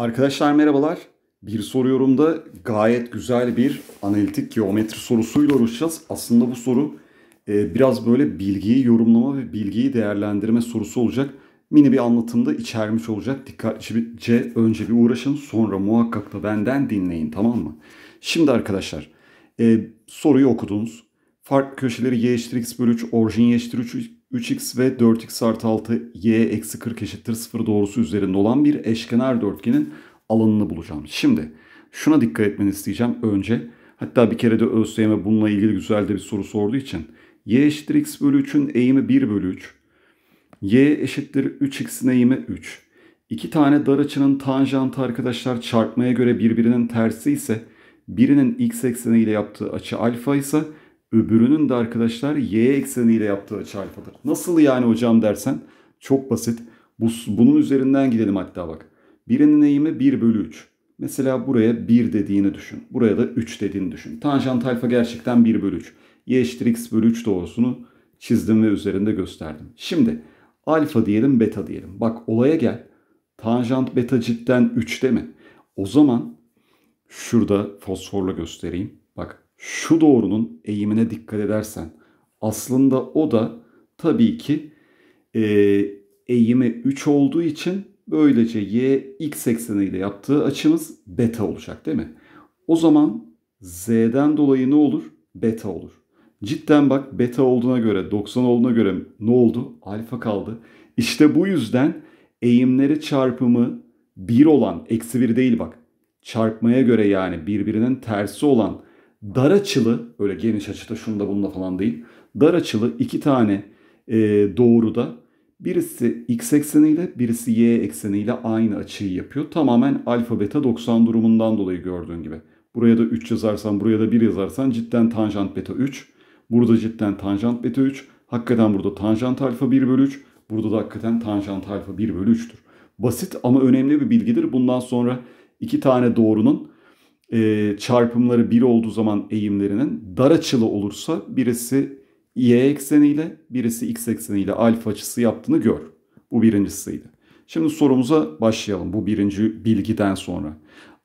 Arkadaşlar merhabalar. Bir soruyorumda gayet güzel bir analitik geometri sorusuyla uğraşacağız. Aslında bu soru e, biraz böyle bilgiyi yorumlama ve bilgiyi değerlendirme sorusu olacak. Mini bir anlatımda içermiş olacak. Dikkatlice önce bir uğraşın sonra muhakkak da benden dinleyin tamam mı? Şimdi arkadaşlar e, soruyu okudunuz. Farklı köşeleri y eşittir x bölü 3 orijin y 3 3x ve 4x artı 6 y eksi 40 eşittir 0 doğrusu üzerinde olan bir eşkenar dörtgenin alanını bulacağım. Şimdi şuna dikkat etmeni isteyeceğim önce. Hatta bir kere de ÖSYM bununla ilgili güzel de bir soru sorduğu için. y eşittir x bölü 3'ün eğimi 1 bölü 3. y eşittir 3x'in eğimi 3. İki tane dar açının tanjantı arkadaşlar çarpmaya göre birbirinin tersi ise birinin x ekseniyle yaptığı açı alfa ise Öbürünün de arkadaşlar y ekseniyle yaptığı açıalfadır. Nasıl yani hocam dersen çok basit. Bu, bunun üzerinden gidelim hatta bak. Birinin eğimi 1 bölü 3. Mesela buraya 1 dediğini düşün. Buraya da 3 dediğini düşün. Tanjant alfa gerçekten 1 bölü 3. Y eşittir x bölü 3 doğrusunu çizdim ve üzerinde gösterdim. Şimdi alfa diyelim beta diyelim. Bak olaya gel. Tanjant beta cidden 3'te mi? O zaman şurada fosforla göstereyim. Bak şu doğrunun eğimine dikkat edersen aslında o da tabii ki e, eğimi 3 olduğu için böylece y x ile yaptığı açımız beta olacak değil mi? O zaman z'den dolayı ne olur? Beta olur. Cidden bak beta olduğuna göre 90 olduğuna göre ne oldu? Alfa kaldı. İşte bu yüzden eğimleri çarpımı 1 olan eksi 1 değil bak. Çarpmaya göre yani birbirinin tersi olan dar açılı öyle geniş açıda şunda bununla falan değil. Dar açılı iki tane e, doğruda birisi x ekseniyle birisi y ekseniyle aynı açıyı yapıyor. Tamamen alfa beta 90 durumundan dolayı gördüğün gibi. Buraya da 3 yazarsan buraya da 1 yazarsan cidden tanjant beta 3. Burada cidden tanjant beta 3. Hakikaten burada tanjant alfa 1 bölü 3. Burada da hakikaten tanjant alfa 1 bölü 3'tür. Basit ama önemli bir bilgidir. Bundan sonra iki tane doğrunun e, çarpımları 1 olduğu zaman eğimlerinin dar açılı olursa birisi y ekseniyle birisi x ekseniyle alfa açısı yaptığını gör. Bu birincisiydi. Şimdi sorumuza başlayalım bu birinci bilgiden sonra.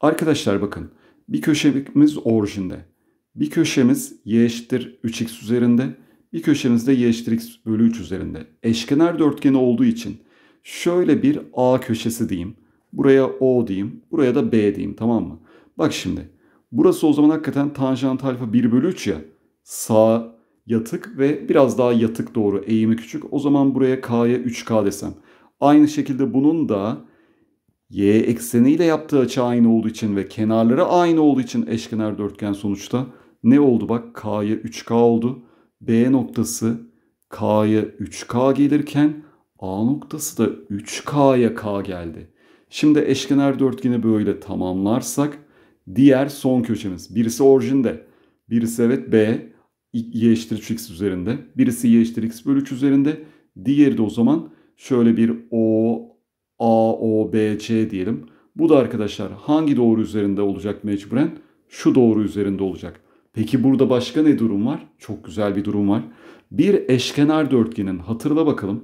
Arkadaşlar bakın bir köşemiz orijinde. Bir köşemiz y eşittir 3x üzerinde. Bir köşemiz de y eşittir x bölü 3 üzerinde. Eşkenar dörtgeni olduğu için şöyle bir a köşesi diyeyim. Buraya o diyeyim. Buraya da b diyeyim tamam mı? Bak şimdi burası o zaman hakikaten tanjant alfa 1 bölü 3 ya. Sağ yatık ve biraz daha yatık doğru eğimi küçük. O zaman buraya k'ya 3k desem. Aynı şekilde bunun da y ekseniyle yaptığı açı aynı olduğu için ve kenarları aynı olduğu için eşkenar dörtgen sonuçta ne oldu? Bak k'ya 3k oldu. B noktası k'ya 3k gelirken a noktası da 3k'ya k geldi. Şimdi eşkenar dörtgeni böyle tamamlarsak diğer son köşemiz. Birisi orijinde, birisi evet B, y eşittir x üzerinde. Birisi y eşittir x bölü 3 üzerinde. Diğeri de o zaman şöyle bir O, A, O, B, C diyelim. Bu da arkadaşlar hangi doğru üzerinde olacak mecburen? Şu doğru üzerinde olacak. Peki burada başka ne durum var? Çok güzel bir durum var. Bir eşkenar dörtgenin hatırla bakalım.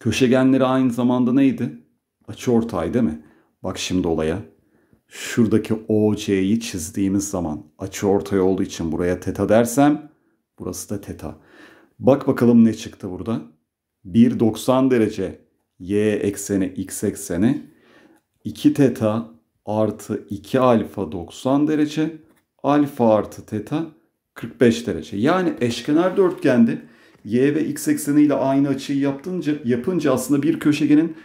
Köşegenleri aynı zamanda neydi? Açı ortay değil mi? Bak şimdi olaya şuradaki OC'yi çizdiğimiz zaman açı ortay olduğu için buraya teta dersem burası da teta. Bak bakalım ne çıktı burada. 1.90 derece y ekseni x ekseni 2 teta artı 2 alfa 90 derece alfa artı teta 45 derece. Yani eşkenar dörtgende y ve x ekseni ile aynı açıyı yaptınca, yapınca aslında bir köşegenin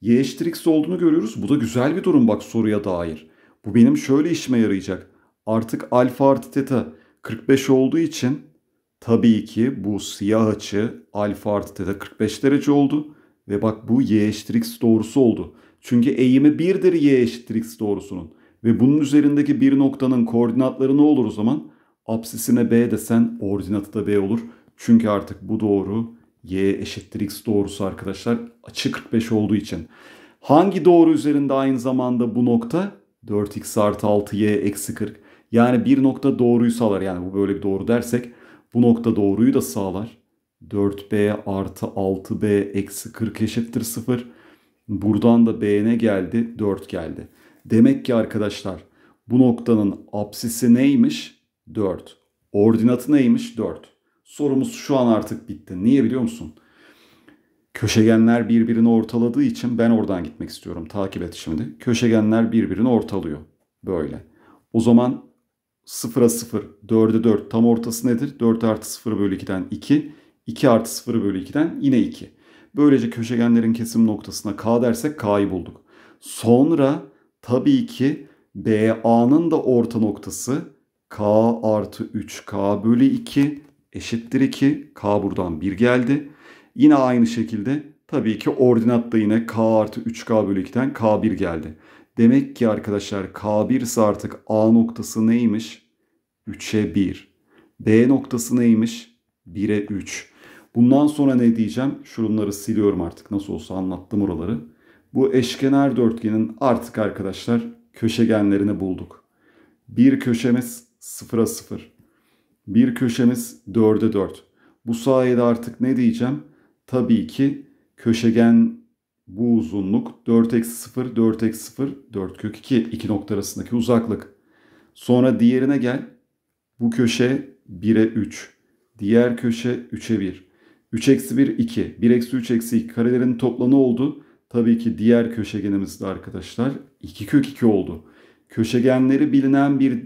y eşittir x olduğunu görüyoruz. Bu da güzel bir durum bak soruya dair. Bu benim şöyle işime yarayacak. Artık alfa artı teta 45 olduğu için tabii ki bu siyah açı alfa artı teta 45 derece oldu. Ve bak bu y eşittir x doğrusu oldu. Çünkü eğimi 1'dir y eşittir x doğrusunun. Ve bunun üzerindeki bir noktanın koordinatları ne olur o zaman? Apsisine b desen ordinatı da b olur. Çünkü artık bu doğru y eşittir x doğrusu arkadaşlar açı 45 olduğu için. Hangi doğru üzerinde aynı zamanda bu nokta? 4x artı 6y eksi 40. Yani bir nokta doğruyu sağlar. Yani bu böyle bir doğru dersek bu nokta doğruyu da sağlar. 4b artı 6b eksi 40 eşittir 0. Buradan da b ne geldi? 4 geldi. Demek ki arkadaşlar bu noktanın apsisi neymiş? 4. Ordinatı neymiş? 4. Sorumuz şu an artık bitti. Niye biliyor musun? Köşegenler birbirini ortaladığı için ben oradan gitmek istiyorum. Takip et şimdi. Köşegenler birbirini ortalıyor. Böyle. O zaman 0'a 0, 4'e 4 tam ortası nedir? 4 artı 0 bölü 2'den 2, 2 artı 0 bölü 2'den yine 2. Böylece köşegenlerin kesim noktasına k dersek k'yı bulduk. Sonra tabii ki BA'nın da orta noktası k artı 3k bölü 2 eşittir 2. k buradan 1 geldi. Yine aynı şekilde tabii ki ordinat da yine k artı 3k bölü 2'den k1 geldi. Demek ki arkadaşlar k1 ise artık a noktası neymiş? 3'e 1. B noktası neymiş? 1'e 3. Bundan sonra ne diyeceğim? Şunları siliyorum artık. Nasıl olsa anlattım oraları. Bu eşkenar dörtgenin artık arkadaşlar köşegenlerini bulduk. Bir köşemiz 0'a 0. Bir köşemiz 4'e 4. Bu sayede artık ne diyeceğim? tabii ki köşegen bu uzunluk 4 eksi 0, 4 eksi 0, 4 kök 2. iki nokta arasındaki uzaklık. Sonra diğerine gel. Bu köşe 1'e 3. Diğer köşe 3'e 1. 3 eksi 1 2. 1 eksi 3 eksi 2 karelerin toplamı oldu. Tabii ki diğer köşegenimiz de arkadaşlar 2 kök 2 oldu. Köşegenleri bilinen bir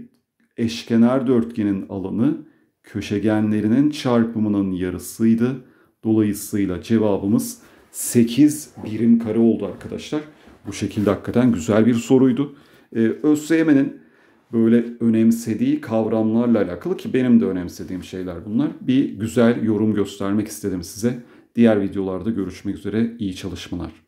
eşkenar dörtgenin alanı köşegenlerinin çarpımının yarısıydı. Dolayısıyla cevabımız 8 birim kare oldu arkadaşlar. Bu şekilde hakikaten güzel bir soruydu. Ee, ÖSYM'nin böyle önemsediği kavramlarla alakalı ki benim de önemsediğim şeyler bunlar. Bir güzel yorum göstermek istedim size. Diğer videolarda görüşmek üzere. İyi çalışmalar.